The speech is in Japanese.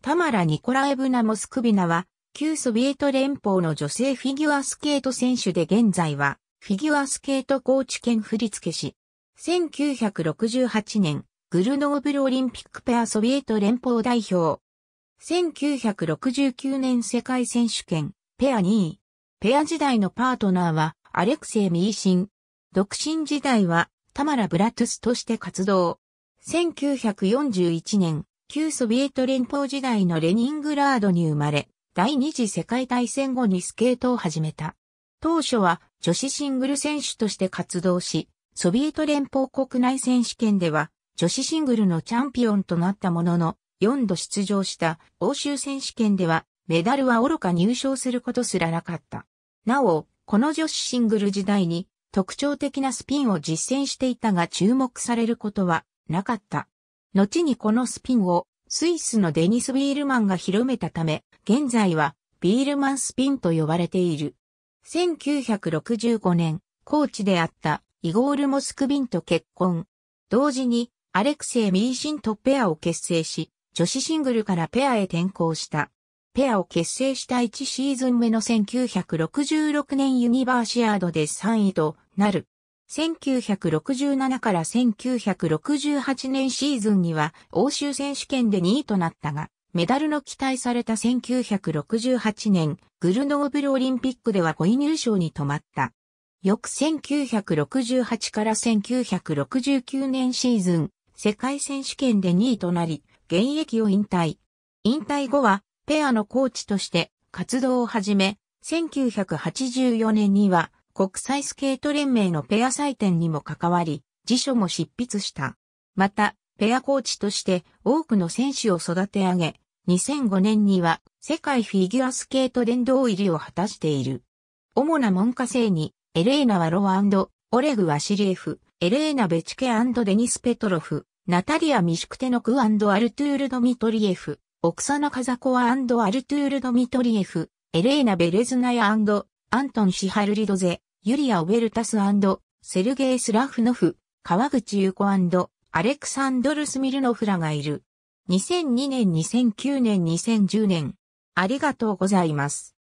タマラ・ニコラエブナ・モスクビナは、旧ソビエト連邦の女性フィギュアスケート選手で現在は、フィギュアスケート高知県振付師。1968年、グルノーブルオリンピックペアソビエト連邦代表。1969年世界選手権、ペア2位。ペア時代のパートナーは、アレクセイ・ミーシン。独身時代は、タマラ・ブラトゥスとして活動。1941年、旧ソビエト連邦時代のレニングラードに生まれ、第二次世界大戦後にスケートを始めた。当初は女子シングル選手として活動し、ソビエト連邦国内選手権では女子シングルのチャンピオンとなったものの、4度出場した欧州選手権ではメダルは愚か入賞することすらなかった。なお、この女子シングル時代に特徴的なスピンを実践していたが注目されることはなかった。後にこのスピンをスイスのデニス・ビールマンが広めたため、現在はビールマンスピンと呼ばれている。1965年、コーチであったイゴール・モスクビンと結婚。同時にアレクセイ・ミーシンとペアを結成し、女子シングルからペアへ転向した。ペアを結成した1シーズン目の1966年ユニバーシアードで3位となる。1967から1968年シーズンには欧州選手権で2位となったが、メダルの期待された1968年、グルノーブルオリンピックでは5位入賞に止まった。翌1968から1969年シーズン、世界選手権で2位となり、現役を引退。引退後は、ペアのコーチとして活動を始め、1984年には、国際スケート連盟のペア祭典にも関わり、辞書も執筆した。また、ペアコーチとして多くの選手を育て上げ、2005年には世界フィギュアスケート殿堂入りを果たしている。主な門下生に、エレーナ・ワロワオレグ・ワシリエフ、エレーナ・ベチケデニス・ペトロフ、ナタリア・ミシュクテノクアルトゥール・ドミトリエフ、オクサナ・カザコワアルトゥール・ドミトリエフ、エレーナ・ベレズナヤアントン・シハルリドゼ、ユリア・ウェルタスセルゲイ・スラフノフ、川口優子アレクサンドル・スミルノフらがいる。2002年、2009年、2010年。ありがとうございます。